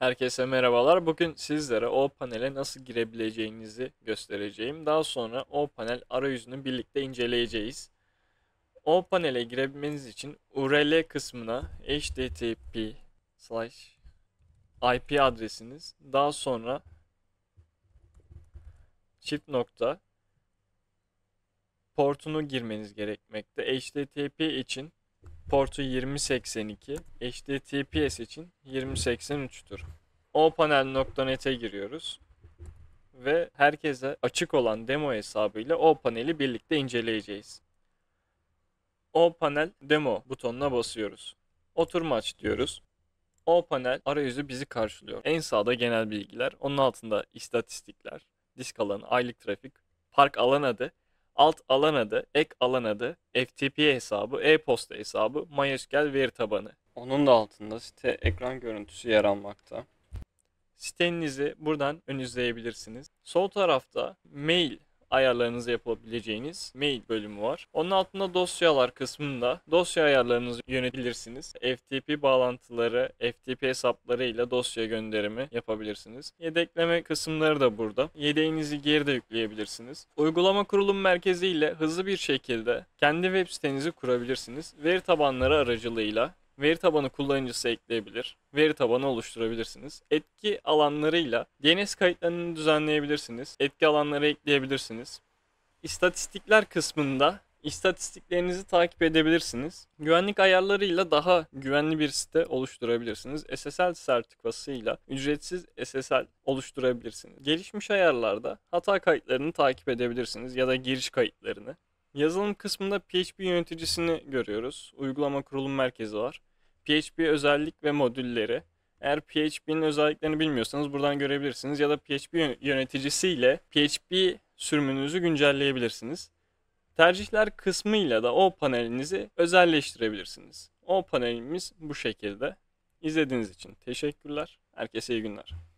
Herkese merhabalar. Bugün sizlere o panele nasıl girebileceğinizi göstereceğim. Daha sonra o panel arayüzünü birlikte inceleyeceğiz. O panele girebilmeniz için URL kısmına http IP adresiniz. Daha sonra çift nokta portunu girmeniz gerekmekte. HTTP için portu 2082, HTTPS için 2083'tür opanel.net'e giriyoruz ve herkese açık olan demo hesabıyla opanel'i birlikte inceleyeceğiz. Opanel demo butonuna basıyoruz. Oturma aç diyoruz. Opanel arayüzü bizi karşılıyor. En sağda genel bilgiler, onun altında istatistikler, disk alanı, aylık trafik, park alan adı, alt alan adı, ek alan adı, FTP hesabı, e-posta hesabı, MySQL veri tabanı. Onun da altında site ekran görüntüsü yer almakta sitenizi buradan ön izleyebilirsiniz. Sol tarafta mail ayarlarınızı yapabileceğiniz mail bölümü var. Onun altında dosyalar kısmında dosya ayarlarınızı yönetebilirsiniz. FTP bağlantıları, FTP hesapları ile dosya gönderimi yapabilirsiniz. Yedekleme kısımları da burada. Yedeğinizi geri de yükleyebilirsiniz. Uygulama kurulum merkezi ile hızlı bir şekilde kendi web sitenizi kurabilirsiniz. Veri tabanları aracılığıyla veri tabanı kullanıcısı ekleyebilir, veri tabanı oluşturabilirsiniz. Etki alanlarıyla DNS kayıtlarını düzenleyebilirsiniz, etki alanları ekleyebilirsiniz. İstatistikler kısmında istatistiklerinizi takip edebilirsiniz. Güvenlik ayarlarıyla daha güvenli bir site oluşturabilirsiniz. SSL sertifikasıyla ücretsiz SSL oluşturabilirsiniz. Gelişmiş ayarlarda hata kayıtlarını takip edebilirsiniz ya da giriş kayıtlarını. Yazılım kısmında PHP yöneticisini görüyoruz. Uygulama kurulum merkezi var. PHP özellik ve modülleri. Eğer PHP'nin özelliklerini bilmiyorsanız buradan görebilirsiniz ya da PHP yöneticisiyle PHP sürümünüzü güncelleyebilirsiniz. Tercihler kısmıyla da o panelinizi özelleştirebilirsiniz. O panelimiz bu şekilde. İzlediğiniz için teşekkürler. Herkese iyi günler.